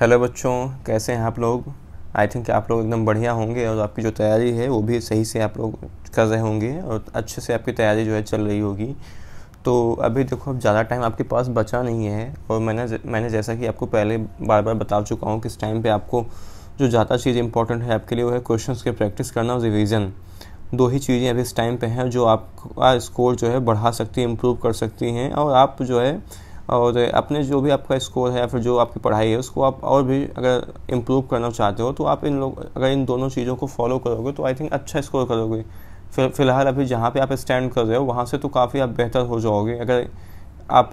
hello बच्चों कैसे हैं आप लोग आई थिंक आप लोग एकदम बढ़िया होंगे और आपकी जो तैयारी है वो भी सही से आप लोग कर रहे होंगे और अच्छे से आपकी तैयारी जो है चल रही होगी तो अभी देखो अब ज़्यादा टाइम आपके पास बचा नहीं है और मैंने मैंने जैसा कि आपको पहले बार बार बता चुका हूँ कि इस टाइम पर आपको जो ज़्यादा चीज़ इंपॉर्टेंट है आपके लिए वो है क्वेश्चन के प्रैक्टिस करना और रिविज़न दो ही चीज़ें अभी इस टाइम पर हैं जो आपका स्कोर जो है बढ़ा सकती हैं इम्प्रूव कर सकती हैं और आप जो है और अपने जो भी आपका स्कोर है या फिर जो आपकी पढ़ाई है उसको आप और भी अगर इम्प्रूव करना चाहते हो तो आप इन लोग अगर इन दोनों चीज़ों को फॉलो करोगे तो आई थिंक अच्छा स्कोर करोगे फिर फिलहाल अभी जहाँ पे आप स्टैंड कर रहे हो वहाँ से तो काफ़ी आप बेहतर हो जाओगे अगर आप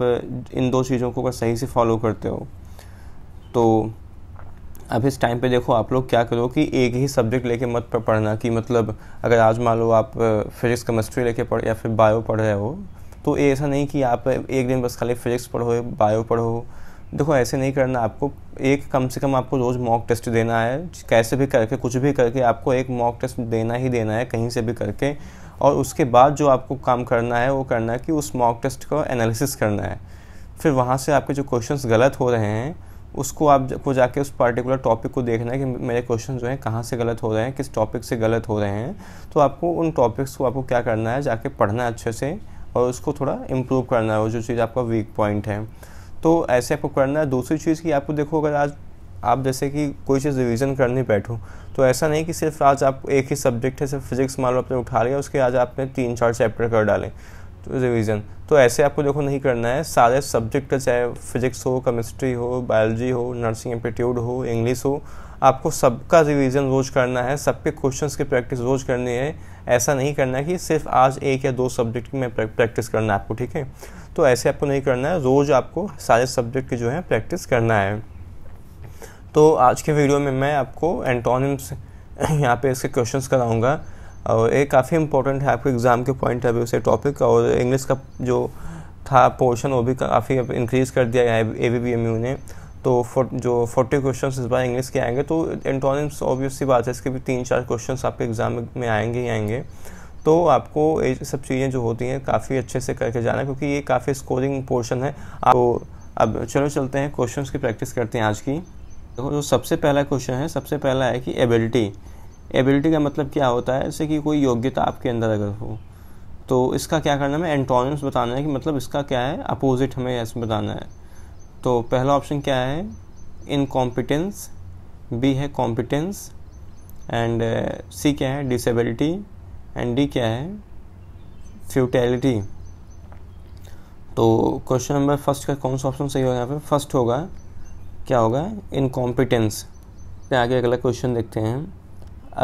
इन दो चीज़ों को अगर सही से फॉलो करते हो तो अब इस टाइम पे देखो आप लोग क्या करो कि एक ही सब्जेक्ट लेके मत पढ़ना कि मतलब अगर आज मान लो आप फिजिक्स केमिस्ट्री लेके पढ़ या फिर बायो पढ़ रहे हो तो ऐसा नहीं कि आप एक दिन बस खाली फिजिक्स पढ़ो बायो पढ़ो देखो ऐसे नहीं करना आपको एक कम से कम आपको रोज़ मॉक टेस्ट देना है कैसे भी करके कुछ भी करके आपको एक मॉक टेस्ट देना ही देना है कहीं से भी करके और उसके बाद जो आपको काम करना है वो करना है कि उस मॉक टेस्ट को एनालिसिस करना है फिर वहाँ से आपके जो क्वेश्चन गलत हो रहे हैं उसको आपको जाके उस पर्टिकुलर टॉपिक को देखना है कि मेरे क्वेश्चन जो हैं कहाँ से गलत हो रहे हैं किस टॉपिक से गलत हो रहे हैं तो आपको उन टॉपिक्स को आपको क्या करना है जाके पढ़ना है अच्छे से और उसको थोड़ा इम्प्रूव करना है वो जो चीज़ आपका वीक पॉइंट है तो ऐसे आपको करना है दूसरी चीज़ की आपको देखो अगर आज आप जैसे कि कोई चीज़ रिविज़न करने बैठो तो ऐसा नहीं कि सिर्फ आज आप एक ही सब्जेक्ट है सिर्फ फिजिक्स मान लो आपने उठा लिया उसके आज आपने तीन चार चैप्टर कर डाले तो रिविजन तो ऐसे आपको देखो नहीं करना है सारे सब्जेक्ट चाहे फिजिक्स हो केमिस्ट्री हो बायोलॉजी हो नर्सिंग एप्टीट्यूड हो इंग्लिश हो आपको सबका रिवीजन रोज़ करना है सबके क्वेश्चंस की प्रैक्टिस रोज़ करनी है ऐसा नहीं करना है कि सिर्फ आज एक या दो सब्जेक्ट में प्रैक्टिस करना है आपको ठीक है तो ऐसे आपको नहीं करना है रोज़ आपको सारे सब्जेक्ट की जो है प्रैक्टिस करना है तो आज के वीडियो में मैं आपको एंटोनिम्स यहाँ पे इसके क्वेश्चंस कराऊंगा और ये काफ़ी इंपॉर्टेंट है आपके एग्ज़ाम के पॉइंट व्यू से टॉपिक और इंग्लिश का जो था पोर्शन वो भी काफ़ी इंक्रीज़ कर दिया है ए बी एम यू ने तो फो, जो फोर्टी क्वेश्चन इस बार इंग्लिश के आएंगे तो एंटोनिम्स ऑब्वियस सी बात है इसके भी तीन चार क्वेश्चन आपके एग्ज़ाम में आएंगे ही आएंगे तो आपको ये सब चीज़ें जो होती हैं काफ़ी अच्छे से करके जाना क्योंकि ये काफ़ी स्कोरिंग पोर्शन है आप तो अब चलो चलते हैं क्वेश्चंस की प्रैक्टिस करते हैं आज की देखो जो सबसे पहला क्वेश्चन है सबसे पहला है कि एबिलिटी एबिलिटी का मतलब क्या होता है जैसे कि कोई योग्यता आपके अंदर अगर हो तो इसका क्या करना है एंटोनिम्स बताना है कि मतलब इसका क्या है अपोजिट हमें ऐसे बताना है तो पहला ऑप्शन क्या है इनकॉम्पिटेंस बी है कॉम्पिटेंस एंड सी क्या है डिसेबिलिटी एंड डी क्या है फ्यूटैलिटी तो क्वेश्चन नंबर फर्स्ट का कौन सा ऑप्शन सही होगा यहाँ पे फर्स्ट होगा क्या होगा इनकॉम्पिटेंस फिर आगे अगला क्वेश्चन देखते हैं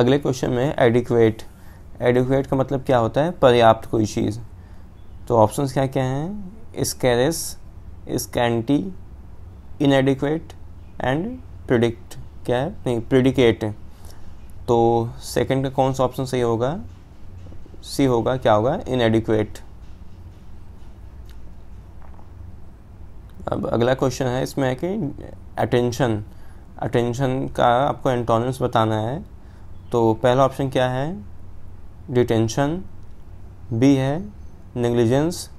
अगले क्वेश्चन में एडिक्वेट एडिक्वेट का मतलब क्या होता है पर्याप्त कोई चीज़ तो ऑप्शंस क्या क्या हैं scarce scanty inadequate and predict क्या है नहीं प्रिडिकेट तो सेकंड का कौन सा ऑप्शन सही होगा सी होगा क्या होगा इनएडिक्वेट अब अगला क्वेश्चन है इसमें है कि अटेंशन अटेंशन का आपको एंटोनिम्स बताना है तो पहला ऑप्शन क्या है डिटेंशन बी है नेग्लिजेंस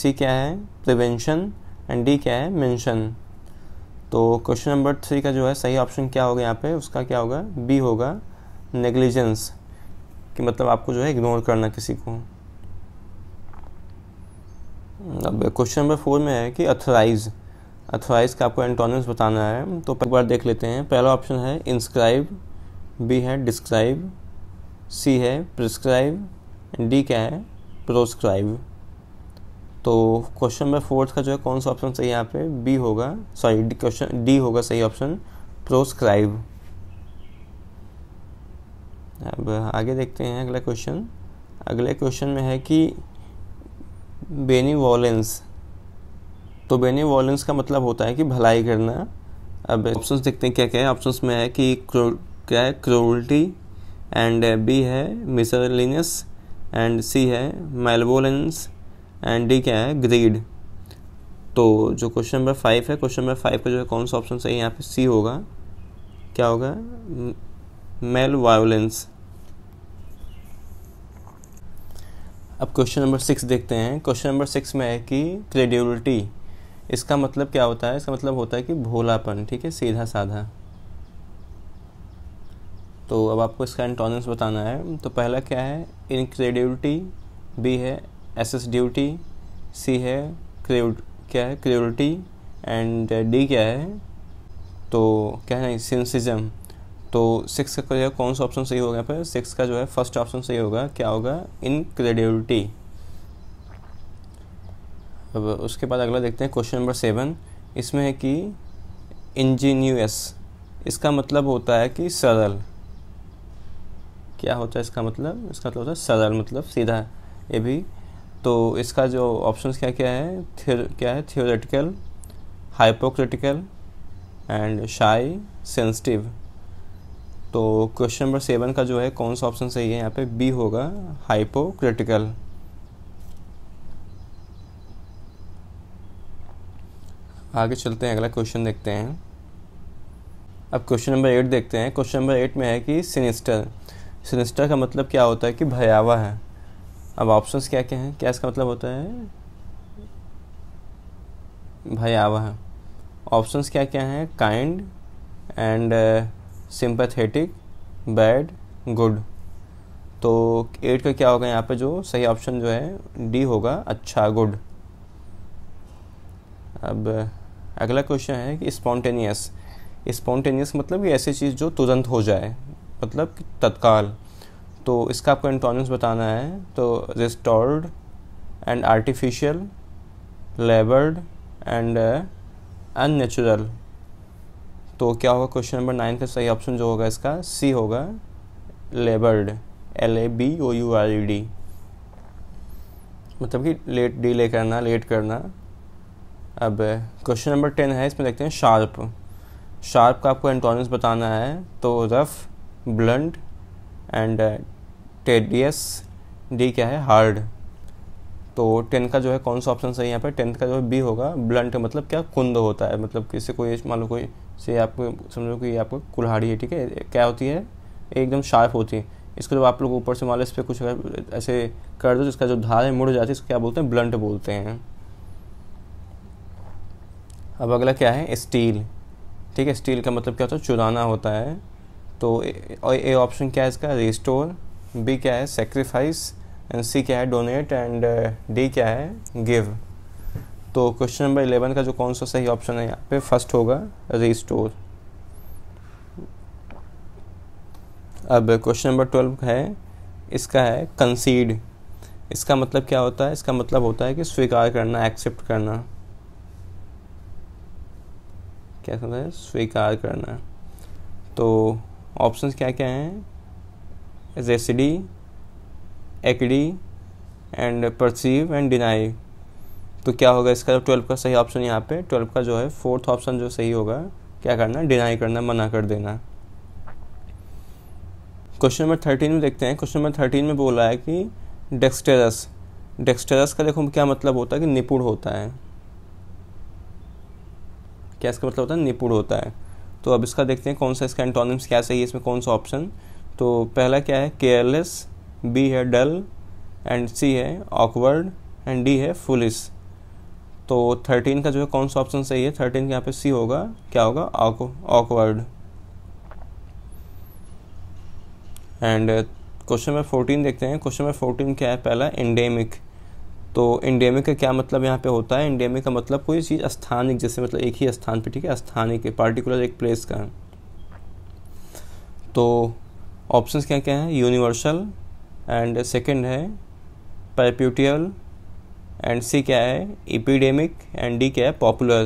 सी क्या है प्रिवेंशन एंड डी क्या है मेंशन तो क्वेश्चन नंबर थ्री का जो है सही ऑप्शन क्या होगा यहाँ पे उसका क्या होगा बी होगा नेग्लिजेंस कि मतलब आपको जो है इग्नोर करना किसी को अब क्वेश्चन नंबर फोर में है कि अथोराइज अथोराइज का आपको एंटोनिम्स बताना है तो एक बार देख लेते हैं पहला ऑप्शन है इंस्क्राइब बी है डिस्क्राइब सी है प्रिस्क्राइब डी क्या है प्रोस्क्राइब तो क्वेश्चन नंबर फोर्थ का जो है कौन सा ऑप्शन सही यहाँ पे बी होगा सॉरी क्वेश्चन डी होगा सही ऑप्शन प्रोस्क्राइब अब आगे देखते हैं अगला क्वेश्चन अगले क्वेश्चन में है कि बेनी वॉलेंस तो बेनी वॉलेंस का मतलब होता है कि भलाई करना अब ऑप्शंस देखते हैं क्या क्या है ऑप्शंस में है कि क्या है क्रोल्टी एंड बी है मिसलिनियस एंड सी है मेलवोलेंस एंड डी क्या है ग्रीड तो जो क्वेश्चन नंबर फाइव है क्वेश्चन नंबर फाइव का जो है कौन सा ऑप्शन सही है यहाँ पे सी होगा क्या होगा मेल वायोलेंस अब क्वेश्चन नंबर सिक्स देखते हैं क्वेश्चन नंबर सिक्स में है कि क्रेडिबिलिटी इसका मतलब क्या होता है इसका मतलब होता है कि भोलापन ठीक है सीधा साधा तो अब आपको इसका एंटोनिम्स बताना है तो पहला क्या है इनक्रेडिबिलिटी बी है एस एस ड्यूटी सी है क्या है क्रियोरिटी एंड डी क्या है तो क्या है सिंसिज्म तो सिक्स का जो है कौन सा ऑप्शन सही होगा पर सिक्स का जो है फर्स्ट ऑप्शन सही होगा क्या होगा क्रेडिबिलिटी अब उसके बाद अगला देखते हैं क्वेश्चन नंबर सेवन इसमें है कि इंजीनियस इसका मतलब होता है कि सरल क्या होता है इसका मतलब इसका मतलब होता है सरल मतलब सीधा ये भी तो इसका जो ऑप्शन क्या क्या है थियर क्या है theoretical hypocritical and shy sensitive तो क्वेश्चन नंबर सेवन का जो है कौन सा ऑप्शन सही है यहाँ पे बी होगा हाइपोक्रिटिकल आगे चलते हैं अगला क्वेश्चन देखते हैं अब क्वेश्चन नंबर एट देखते हैं क्वेश्चन नंबर एट में है कि सिनिस्टर सिनिस्टर का मतलब क्या होता है कि भयावह है अब ऑप्शंस क्या क्या हैं क्या इसका मतलब होता है भाई आवा है ऑप्शंस क्या क्या हैं kind and sympathetic bad good तो एट का क्या होगा यहाँ पे जो सही ऑप्शन जो है डी होगा अच्छा गुड अब uh, अगला क्वेश्चन है कि स्पॉन्टेनियस स्पॉन्टेनियस मतलब कि ऐसी चीज़ जो तुरंत हो जाए मतलब तत्काल तो इसका आपको इंटोनिम्स बताना है तो restored and artificial laboured and unnatural तो क्या होगा क्वेश्चन नंबर नाइन का सही ऑप्शन जो होगा इसका सी होगा laboured L A B O U R E D मतलब कि लेट डिले करना लेट करना अब क्वेश्चन नंबर टेन है इसमें देखते हैं शार्प शार्प का आपको एंटोनिम्स बताना है तो rough blunt and tedious D क्या है हार्ड तो टेंथ का जो है कौन सा ऑप्शन सही है यहाँ पर टेंथ का जो है बी होगा ब्लंट मतलब क्या कुंद होता है मतलब किसी कोई मान लो कोई से आपको समझो कि आपको कुल्हाड़ी है ठीक है क्या होती है एकदम शार्प होती है इसको जब आप लोग ऊपर से मान लो इस पर कुछ ऐसे कर दो जिसका जो धार है मुड़ जाती है इसको क्या बोलते हैं ब्लंट बोलते हैं अब अगला क्या है स्टील ठीक है स्टील का मतलब क्या होता है चुराना होता है तो ए ऑप्शन क्या है इसका रिस्टोर बी क्या है सेक्रीफाइस एंड सी क्या है डोनेट एंड डी क्या है गिव तो क्वेश्चन नंबर इलेवन का जो कौन सा सही ऑप्शन है यहाँ पे फर्स्ट होगा रिस्टोर अब क्वेश्चन नंबर ट्वेल्व है इसका है कंसीड इसका मतलब क्या होता है इसका मतलब होता है कि स्वीकार करना एक्सेप्ट करना क्या है स्वीकार करना तो ऑप्शंस क्या क्या हैं residi, acdi and perceive and deny तो क्या होगा इसका ट्वेल्व का सही ऑप्शन यहाँ पे ट्वेल्व का जो है फोर्थ ऑप्शन जो सही होगा क्या करना डिनाई करना मना कर देना क्वेश्चन नंबर थर्टीन में देखते हैं क्वेश्चन नंबर थर्टीन में बोला है कि डेक्सटेरस डेक्सटेरस का देखो क्या मतलब होता है कि निपुण होता है क्या इसका मतलब होता है निपुण होता है तो अब इसका देखते हैं कौन सा इसका एंटोनिम्स क्या सही है इसमें कौन सा ऑप्शन तो पहला क्या है केयरलेस बी है डल एंड सी है ऑकवर्ड एंड डी है फुलिस तो थर्टीन का जो है कौन सा ऑप्शन सही है थर्टीन के यहाँ पे सी होगा क्या होगा awkward and question number fourteen देखते हैं क्वेश्चन नंबर फोर्टीन क्या है पहला इंडेमिक तो इंडेमिक का क्या मतलब यहाँ पे होता है इंडेमिक का मतलब कोई चीज़ स्थानिक जैसे मतलब एक ही स्थान पे ठीक है स्थानिक पार्टिकुलर एक प्लेस का तो ऑप्शंस क्या क्या हैं यूनिवर्सल एंड सेकंड है पैप्यूटियल एंड सी क्या है इपीडेमिक एंड डी क्या है पॉपुलर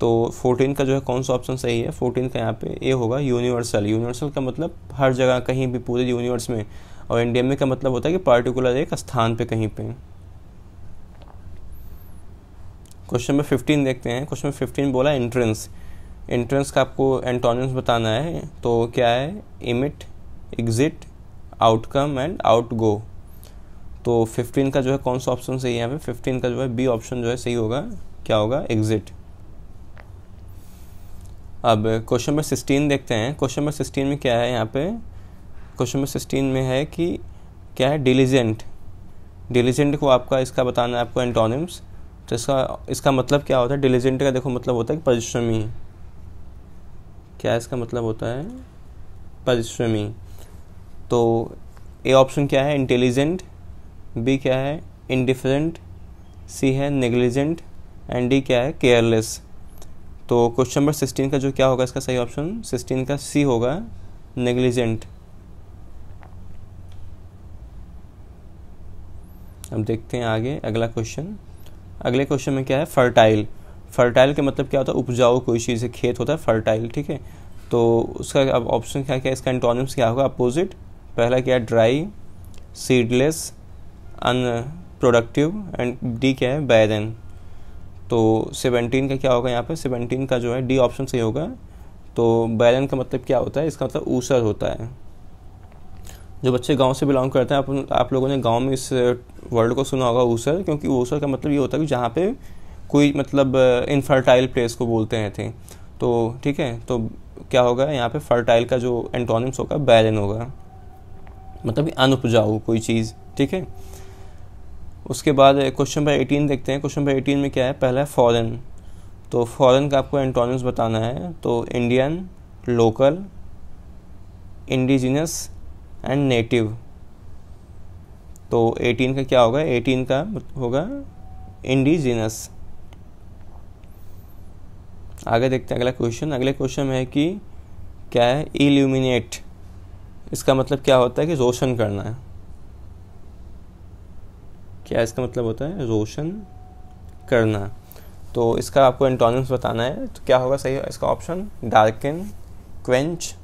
तो फोर्टीन का जो है कौन सा ऑप्शन सही है फोर्टीन का यहाँ पे ए होगा यूनिवर्सल यूनिवर्सल का मतलब हर जगह कहीं भी पूरे यूनिवर्स में और एंडेमिक का मतलब होता है कि पार्टिकुलर एक स्थान पे कहीं पे क्वेश्चन नंबर फिफ्टीन देखते हैं क्वेश्चन नंबर फिफ्टीन बोला एंट्रेंस एंट्रेंस का आपको एंटोनिम्स बताना है तो क्या है emit exit outcome and outgo तो 15 का जो है कौन सा ऑप्शन सही है यहाँ पे 15 का जो है बी ऑप्शन जो है सही होगा क्या होगा एग्जिट अब क्वेश्चन नंबर 16 देखते हैं क्वेश्चन नंबर 16 में क्या है यहाँ पे क्वेश्चन नंबर 16 में है कि क्या है डिलीजेंट डिलीजेंट को आपका इसका बताना है आपको एंटोनिम्स तो इसका इसका मतलब क्या होता है डिलीजेंट का देखो मतलब होता है कि परिश्रमी क्या इसका मतलब होता है परिश्रमी तो ए ऑप्शन क्या है इंटेलिजेंट बी क्या है इनडिफरेंट सी है नेग्लिजेंट एंड डी क्या है केयरलेस तो क्वेश्चन नंबर सिक्सटीन का जो क्या होगा इसका सही ऑप्शन सिक्सटीन का सी होगा नेग्लिजेंट अब देखते हैं आगे अगला क्वेश्चन अगले क्वेश्चन में क्या है फर्टाइल फर्टाइल का मतलब क्या होता है उपजाऊ कोई चीज़ है खेत होता है फर्टाइल ठीक है तो उसका अब ऑप्शन क्या क्या है इसका एंटोनिम्स क्या होगा अपोजिट पहला क्या है dry seedless unproductive and D क्या है बैरन तो सेवेंटीन का क्या होगा यहाँ पर सेवनटीन का जो है डी ऑप्शन सही होगा तो बैरन का मतलब क्या होता है इसका मतलब ऊसर होता है जो बच्चे गांव से बिलोंग करते हैं आप आप लोगों ने गांव में इस वर्ड को सुना होगा ऊसर क्योंकि ऊसर का मतलब ये होता है कि जहाँ पे कोई मतलब इनफर्टाइल प्लेस को बोलते हैं थे तो ठीक है तो क्या होगा यहाँ पे फर्टाइल का जो एंटोनिम्स होगा बैलन होगा मतलब अनुपजाऊ कोई चीज़ ठीक है उसके बाद क्वेश्चन नंबर एटीन देखते हैं क्वेश्चन नंबर एटीन में क्या है पहला है फॉरन तो फॉरन का आपको एंटोनिम्स बताना है तो Indian local indigenous and native तो एटीन का क्या होगा एटीन का होगा इंडिजिनस आगे देखते हैं अगला क्वेश्चन अगले क्वेश्चन में है कि क्या है इल्यूमिनेट इसका मतलब क्या होता है कि रोशन करना है क्या इसका मतलब होता है रोशन करना तो इसका आपको एंटोनिम्स बताना है तो क्या होगा सही इसका option darken quench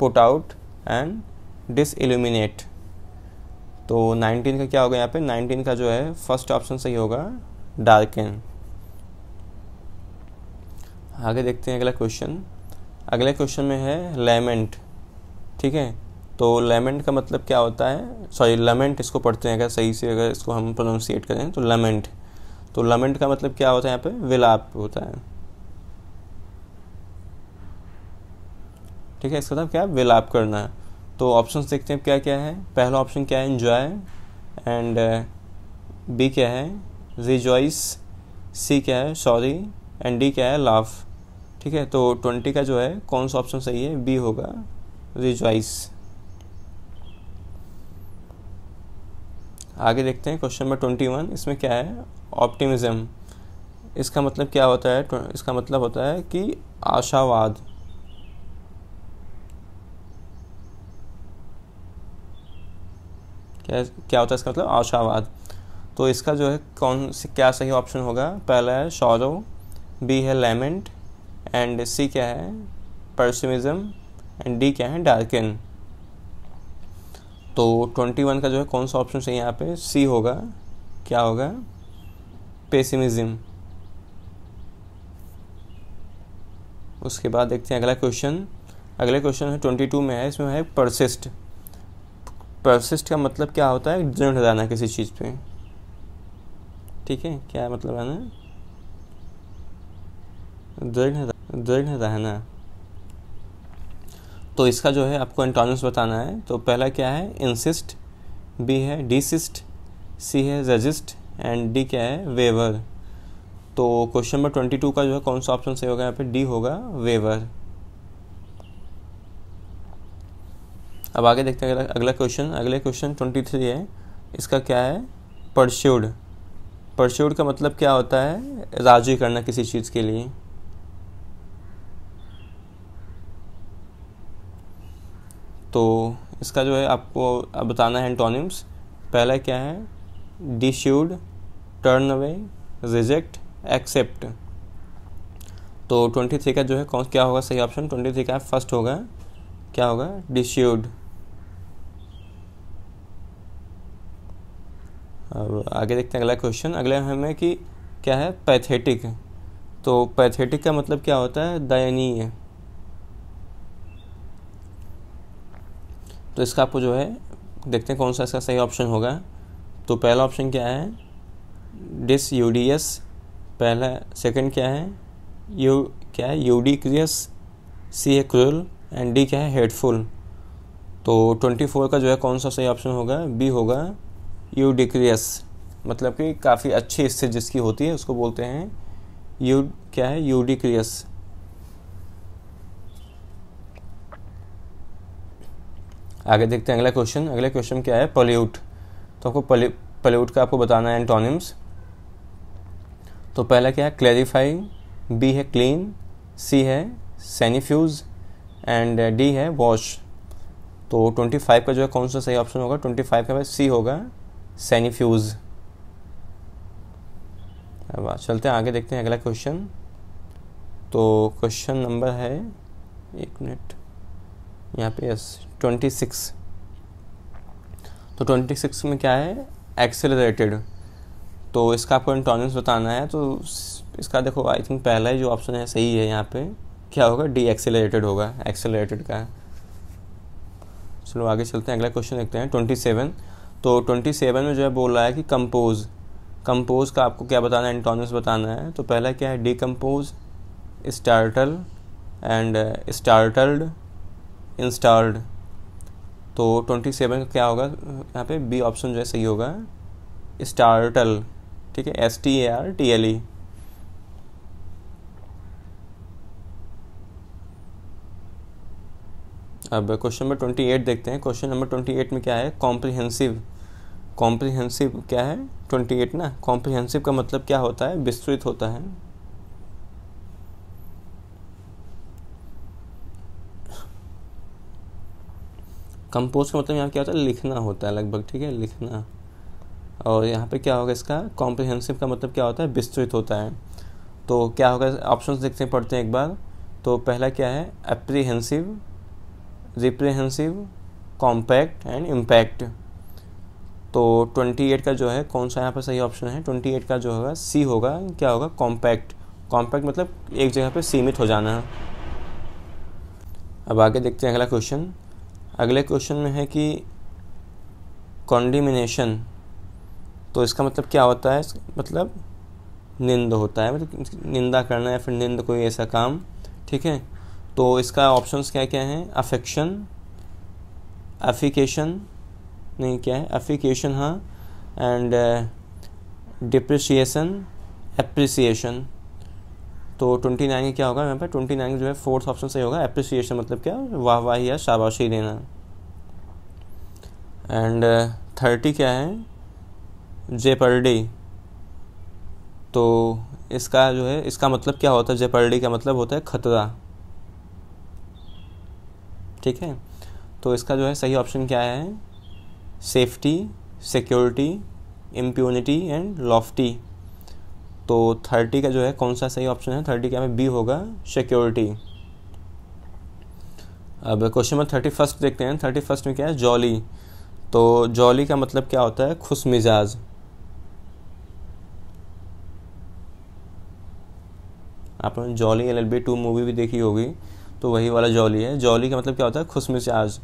put out and disilluminate तो 19 का क्या होगा यहाँ पे 19 का जो है फर्स्ट ऑप्शन सही होगा डार्कन आगे देखते हैं अगला क्वेश्चन अगले क्वेश्चन में है लेमेंट ठीक है तो लेमेंट का मतलब क्या होता है सॉरी लेमेंट इसको पढ़ते हैं अगर सही से अगर इसको हम प्रोनाउंसिएट करें तो लेमेंट तो लेमेंट का मतलब क्या होता है यहाँ पे विलाप होता है ठीक है इसका मतलब क्या विलाप करना है तो ऑप्शन देखते हैं क्या क्या है पहला ऑप्शन uh, क्या है इन्जॉय एंड बी क्या है रिजॉइस सी क्या है सॉरी एंड डी क्या है लाफ ठीक है तो ट्वेंटी का जो है कौन सा ऑप्शन सही है बी होगा रिजॉइस आगे देखते हैं क्वेश्चन नंबर ट्वेंटी वन इसमें क्या है ऑप्टिमिज्म इसका मतलब क्या होता है इसका मतलब होता है कि आशावाद क्या क्या होता है इसका मतलब आशावाद तो इसका जो है कौन से क्या सही ऑप्शन होगा पहला है शौरव बी है लेमेंट एंड सी क्या है परसुमिज़म एंड डी क्या है डार्किन तो ट्वेंटी वन का जो है कौन सा ऑप्शन चाहिए यहाँ पे सी होगा क्या होगा पेसिमिज्म उसके बाद देखते हैं अगला क्वेश्चन अगला क्वेश्चन है ट्वेंटी टू में है इसमें है परसिस्ट परसिस्ट का मतलब क्या होता है दृढ़ रहना किसी चीज़ पे ठीक है क्या मतलब है ना दृढ़ दृढ़ रहना तो इसका जो है आपको एंटोनिम्स बताना है तो पहला क्या है इंसिस्ट बी है डिसिस्ट सी है रजिस्ट एंड डी क्या है वेवर तो क्वेश्चन नंबर ट्वेंटी टू का जो है कौन सा ऑप्शन सही होगा यहाँ पे डी होगा वेवर अब आगे देखते हैं अगला क्वेश्चन अगले क्वेश्चन ट्वेंटी थ्री है इसका क्या है परस्यूड परस्यूड का मतलब क्या होता है राजी करना किसी चीज़ के लिए तो इसका जो है आपको बताना है एंटोनिम्स पहला क्या है dissuade turn away reject accept तो ट्वेंटी थ्री का जो है कौन क्या होगा सही ऑप्शन ट्वेंटी थ्री का फर्स्ट होगा क्या होगा डिश्यूड अब आगे देखते हैं अगला क्वेश्चन अगला हमें कि क्या है पैथेटिक तो पैथेटिक का मतलब क्या होता है दयनीय तो इसका आपको जो है देखते हैं कौन सा इसका सही ऑप्शन होगा तो पहला ऑप्शन क्या है डिस यूडीएस पहला सेकंड क्या है यू क्या है यू डी क्रियस सी है क्रूल एंड डी क्या है हेडफुल तो ट्वेंटी फोर का जो है कौन सा सही ऑप्शन होगा बी होगा यू डिक्रियस मतलब कि काफ़ी अच्छी स्थिति जिसकी होती है उसको बोलते हैं यू क्या है यू डिक्रियस आगे देखते हैं अगला क्वेश्चन अगला क्वेश्चन क्या है पल्यूट तो आपको पल्यूट का आपको बताना है एंटोनिम्स तो पहला क्या है क्लैरिफाई बी है क्लीन सी है सैनिफ्यूज एंड डी है वॉश तो 25 का जो है कौन सा सही ऑप्शन होगा 25 का सी होगा सैनिफ्यूज अब चलते हैं आगे देखते हैं अगला क्वेश्चन तो क्वेश्चन नंबर है एक मिनट यहाँ पे यस ट्वेंटी सिक्स तो ट्वेंटी सिक्स में क्या है एक्सेलरेटेड तो इसका आपको इंटोनेंस बताना है तो इसका देखो आई थिंक पहला ही जो ऑप्शन है सही है यहाँ पे क्या होगा डी एक्सेलरेटेड होगा एक्सेलरेटेड का चलो आगे चलते हैं अगला क्वेश्चन देखते हैं ट्वेंटी सेवन तो ट्वेंटी सेवन में जो है बोल रहा है कि कंपोज कंपोज का आपको क्या बताना है इंटोनिस बताना है तो पहला क्या है decompose startle and startled installed तो 27 का क्या होगा यहाँ पे बी ऑप्शन जो है सही होगा स्टार्टल ठीक है S T A R T L E अब क्वेश्चन नंबर ट्वेंटी एट देखते हैं क्वेश्चन नंबर ट्वेंटी एट में क्या है कॉम्प्रिहेंसिव कॉम्प्रिहेंसिव क्या है ट्वेंटी एट ना कॉम्प्रिहेंसिव का मतलब क्या होता है विस्तृत होता है कंपोज का मतलब यहाँ क्या होता है लिखना होता है लगभग ठीक है लिखना और यहाँ पे क्या होगा इसका कॉम्प्रिहेंसिव का मतलब क्या होता है विस्तृत होता है तो क्या होगा ऑप्शन देखते हैं पढ़ते हैं एक बार तो पहला क्या है apprehensive reprehensive compact and impact तो 28 का जो है कौन सा यहाँ पर सही ऑप्शन है 28 का जो होगा सी होगा क्या होगा कॉम्पैक्ट कॉम्पैक्ट मतलब एक जगह पर सीमित हो जाना अब आगे देखते हैं अगला क्वेश्चन अगले क्वेश्चन में है कि कॉन्डिमिनेशन तो इसका मतलब क्या होता है मतलब निंद होता है मतलब निंदा करना या फिर निंद कोई ऐसा काम ठीक है तो इसका ऑप्शंस क्या क्या हैं अफेक्शन अफिकेशन नहीं क्या है अफिकेशन हाँ एंड डिप्रिसिएशन एप्रिसिएशन तो ट्वेंटी नाइन क्या होगा यहाँ पर ट्वेंटी नाइन जो है फोर्थ ऑप्शन सही होगा अप्रिसिएशन मतलब क्या वाह वाह या शाबाशी देना एंड थर्टी uh, क्या है जे पर डे तो इसका जो है इसका मतलब क्या होता है जे पर डे का मतलब होता है खतरा ठीक है तो इसका जो है सही ऑप्शन क्या है safety security impunity and lofty तो थर्टी का जो है कौन सा सही ऑप्शन है थर्टी का हमें बी होगा सिक्योरिटी अब क्वेश्चन नंबर थर्टी फर्स्ट देखते हैं थर्टी फर्स्ट में क्या है जॉली तो जॉली का मतलब क्या होता है खुश मिजाज आपने जॉली एल एल बी टू मूवी भी देखी होगी तो वही वाला जॉली है जॉली का मतलब क्या होता है खुश मिजाज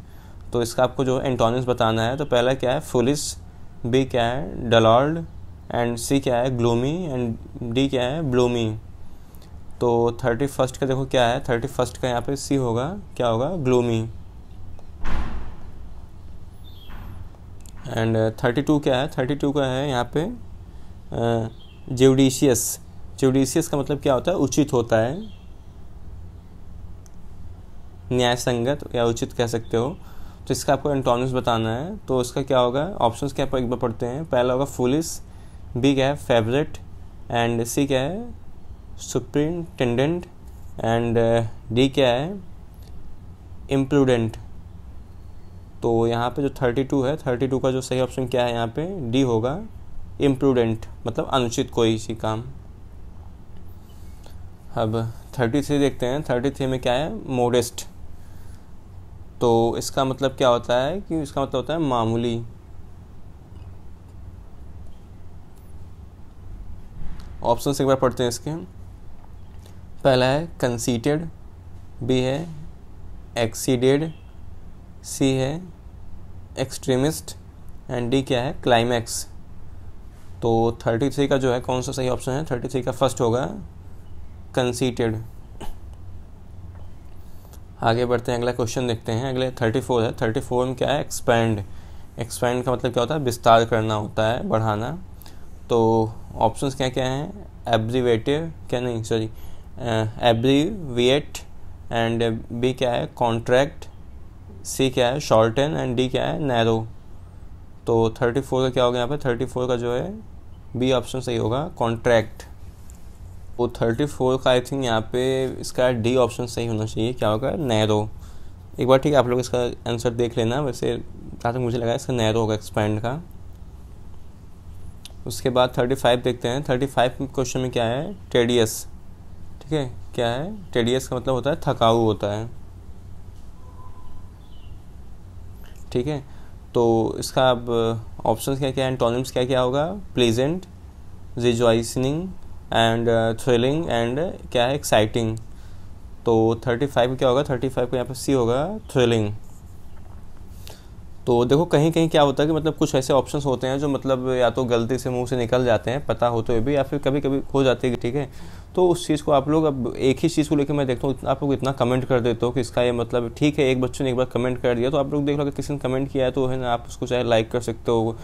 तो इसका आपको जो एंटोनिम्स बताना है तो पहला क्या है फुलिस बी क्या है डलॉर्ड एंड सी क्या है ग्लोमी एंड डी क्या है ब्लोमी तो थर्टी फर्स्ट का देखो क्या है थर्टी फर्स्ट का यहाँ पे सी होगा क्या होगा ग्लोमी एंड थर्टी टू क्या है थर्टी टू का है यहाँ पे जेवडिशियस जेवडिशियस का मतलब क्या होता है उचित होता है न्याय संगत या उचित कह सकते हो तो इसका आपको एंटोनिम्स बताना है तो इसका क्या होगा ऑप्शंस क्या एक बार पढ़ते हैं पहला होगा फुलिस बी क्या है फेवरेट एंड सी क्या है सुप्रिंटेंडेंट एंड डी क्या है इम्प्रूडेंट तो यहाँ पे जो थर्टी टू है थर्टी टू का जो सही ऑप्शन क्या है यहाँ पे डी होगा इम्प्रूडेंट मतलब अनुचित कोई सी काम अब थर्टी थ्री देखते हैं थर्टी थ्री में क्या है मोडेस्ट तो इसका मतलब क्या होता है कि इसका मतलब होता है मामूली ऑप्शन एक बार पढ़ते हैं इसके पहला है कंसीटेड बी है एक्सीडेड सी है एक्सट्रीमिस्ट एंड डी क्या है क्लाइमैक्स तो थर्टी थ्री का जो है कौन सा सही ऑप्शन है थर्टी थ्री का फर्स्ट होगा कंसीटेड आगे बढ़ते हैं अगला क्वेश्चन देखते हैं अगले थर्टी फोर है थर्टी फोर में क्या है एक्सपैंड एक्सपैंड का मतलब क्या होता है विस्तार करना होता है बढ़ाना तो ऑप्शंस क्या क्या हैं एब्रीवेटिव क्या नहीं सॉरी एब्रीविएट एंड बी क्या है कॉन्ट्रैक्ट सी क्या है शॉर्टन एंड डी क्या है नैरो तो थर्टी फोर का क्या होगा यहाँ पर थर्टी फोर का जो है बी ऑप्शन सही होगा कॉन्ट्रैक्ट वो थर्टी फोर का आई थिंक यहाँ पे इसका डी ऑप्शन सही होना चाहिए क्या होगा नैरो एक बार ठीक है आप लोग इसका आंसर देख लेना वैसे जहाँ तक मुझे लगा इसका नैरो होगा एक्सपैंड का उसके बाद थर्टी फाइव देखते हैं थर्टी फाइव क्वेश्चन में क्या है टेडियस ठीक है क्या है टेडियस का मतलब होता है थकाऊ होता है ठीक है तो इसका अब ऑप्शन uh, क्या uh, uh, क्या है एंटोनिम्स तो क्या क्या होगा pleasant rejoicing and thrilling and क्या है एक्साइटिंग तो थर्टी फाइव क्या होगा थर्टी फाइव का यहाँ पर सी होगा थ्रिलिंग तो देखो कहीं कहीं क्या होता है कि मतलब कुछ ऐसे ऑप्शन होते हैं जो मतलब या तो गलती से मुंह से निकल जाते हैं पता होते तो हुए भी या फिर कभी कभी हो जाती है ठीक है तो उस चीज़ को आप लोग अब एक ही चीज़ को लेकर मैं देखता हूँ आप लोग इतना कमेंट कर देते हो कि इसका ये मतलब ठीक है एक बच्चे ने एक बार कमेंट कर दिया तो आप लोग देख लो अगर किसी ने कमेंट किया है तो है ना आप उसको चाहे लाइक कर सकते हो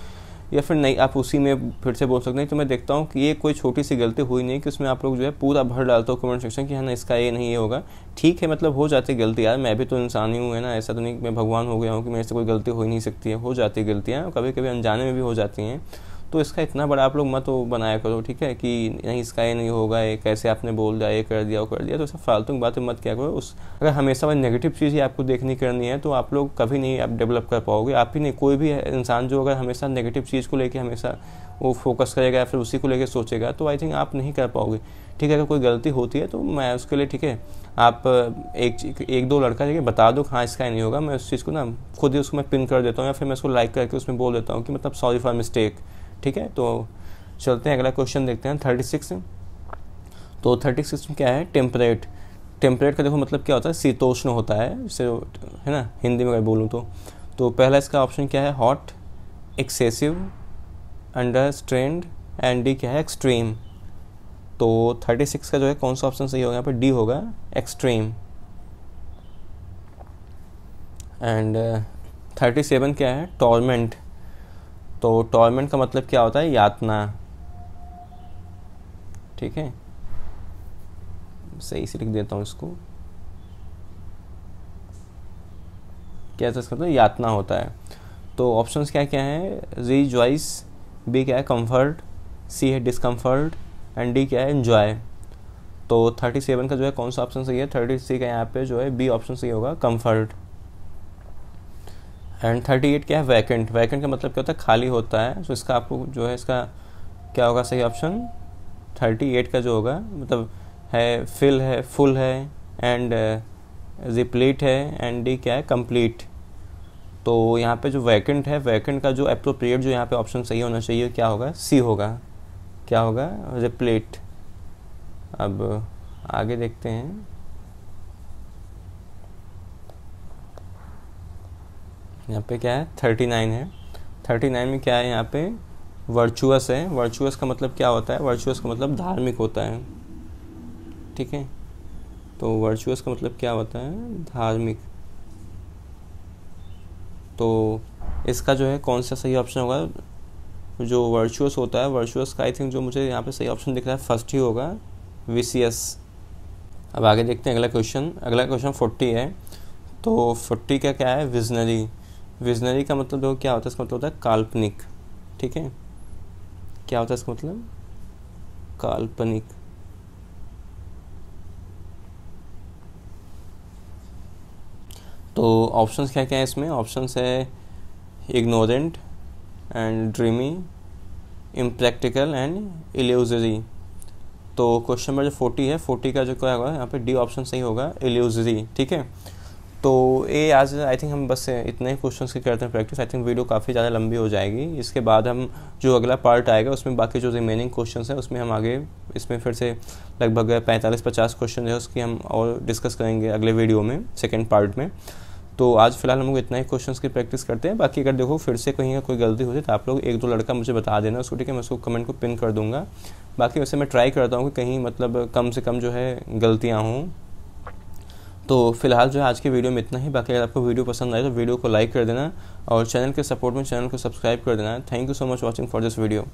या फिर नहीं आप उसी में फिर से बोल सकते हैं तो मैं देखता हूँ कि ये कोई छोटी सी गलती हुई नहीं कि उसमें आप लोग जो है पूरा भर डालते हो कमेंट सेक्शन कि है हाँ, ना इसका ये नहीं ये होगा ठीक है मतलब हो जाती गलती यार मैं भी तो इंसान ही हूँ है ना ऐसा तो नहीं मैं भगवान हो गया हूँ कि मेरे से कोई गलती हो ही नहीं सकती है हो जाती गलतियाँ कभी कभी अनजाने में भी हो जाती हैं तो इसका इतना बड़ा आप लोग मत बनाया करो ठीक है कि नहीं इसका ये नहीं होगा ये कैसे आपने बोल दिया ये कर दिया वो कर दिया तो सब फालतू की बात मत क्या करो उस अगर हमेशा वह नेगेटिव चीज़ ही आपको देखनी करनी है तो आप लोग कभी नहीं आप डेवलप कर पाओगे आप ही नहीं कोई भी इंसान जो अगर हमेशा नेगेटिव चीज़ को लेकर हमेशा वो फोकस करेगा या फिर उसी को लेकर सोचेगा तो आई थिंक आप नहीं कर पाओगे ठीक है अगर कोई गलती होती है तो मैं उसके लिए ठीक है आप एक एक दो लड़का देखिए बता दो हाँ इसका नहीं होगा मैं उस चीज़ को ना खुद ही उसको मैं पिन कर देता हूँ या फिर मैं उसको लाइक करके उसमें बोल देता हूँ कि मतलब सॉरी फॉर मिस्टेक ठीक है तो चलते हैं अगला क्वेश्चन देखते हैं थर्टी सिक्स तो थर्टी सिक्स में क्या है टेम्परेट टेम्परेट का देखो मतलब क्या होता है शीतोष्ण होता है इसे है ना हिंदी में अगर बोलूँ तो तो पहला इसका ऑप्शन क्या है hot excessive under strained and D क्या है एक्सट्रीम तो थर्टी सिक्स का जो है कौन सा ऑप्शन सही होगा यहाँ पर डी होगा एक्सट्रीम एंड थर्टी सेवन क्या है टॉर्मेंट तो टॉर्मेंट का मतलब क्या होता है यातना ठीक है सही से लिख देता हूँ इसको क्या था इसका तो यातना होता है तो ऑप्शंस क्या क्या हैं जी ज्वाइस बी क्या है कंफर्ट सी है डिसकंफर्ट एंड डी क्या है इन्जॉय तो थर्टी सेवन का जो है कौन सा ऑप्शन सही है थर्टी सी का यहाँ पे जो है बी ऑप्शन सही होगा कंफर्ट एंड थर्टी एट क्या है वैकेंट वैकेंट का मतलब क्या होता है खाली होता है तो इसका आपको जो है इसका क्या होगा सही ऑप्शन थर्टी एट का जो होगा मतलब है फिल है फुल है एंड रिप्लीट uh, है एंड डी क्या है कंप्लीट तो यहाँ पे जो वैकेंट है वैकेंट का जो अप्रोप्रिएट जो यहाँ पे ऑप्शन सही होना चाहिए क्या होगा सी होगा क्या होगा रिप्लेट अब आगे देखते हैं यहाँ पे क्या है थर्टी नाइन है थर्टी नाइन में क्या है यहाँ पे वर्चुअस है वर्चुअस का मतलब क्या होता है वर्चुअस का मतलब धार्मिक होता है ठीक है तो वर्चुअस का मतलब क्या होता है धार्मिक तो इसका जो है कौन सा सही ऑप्शन होगा जो वर्चुअस होता है वर्चुअस का आई थिंक जो मुझे यहाँ पे सही ऑप्शन दिख रहा है फर्स्ट ही होगा वी अब आगे देखते हैं अगला क्वेश्चन अगला क्वेश्चन फोर्टी है तो फोर्टी का क्या है विजनरी विजनरी का मतलब देखो क्या होता है इसका मतलब होता है काल्पनिक ठीक है क्या होता है इसका मतलब काल्पनिक तो ऑप्शंस क्या क्या है इसमें ऑप्शंस है ignorant and dreamy impractical and illusory तो क्वेश्चन नंबर जो फोर्टी है फोर्टी का जो क्या होगा यहाँ पे डी ऑप्शन सही होगा एल्यूजरी ठीक है तो ये आज आई थिंक हम बस इतने क्वेश्चन के करते हैं प्रैक्टिस आई थिंक वीडियो काफ़ी ज़्यादा लंबी हो जाएगी इसके बाद हम जो अगला पार्ट आएगा उसमें बाकी जो रिमेनिंग क्वेश्चन हैं उसमें हम आगे इसमें फिर से लगभग पैंतालीस पचास क्वेश्चन है उसकी हम और डिस्कस करेंगे अगले वीडियो में सेकेंड पार्ट में तो आज फिलहाल हम लोग इतना ही क्वेश्चन की प्रैक्टिस करते हैं बाकी अगर देखो फिर से कहीं कोई गलती होती तो आप लोग एक दो लड़का मुझे बता देना उसको ठीक है मैं उसको कमेंट को पिन कर दूंगा बाकी वैसे मैं ट्राई करता हूँ कि कहीं मतलब कम से कम जो है गलतियाँ हों तो फिलहाल जो है आज के वीडियो में इतना ही बाकी अगर आपको वीडियो पसंद आए तो वीडियो को लाइक कर देना और चैनल के सपोर्ट में चैनल को सब्सक्राइब कर देना thank you so much watching for this video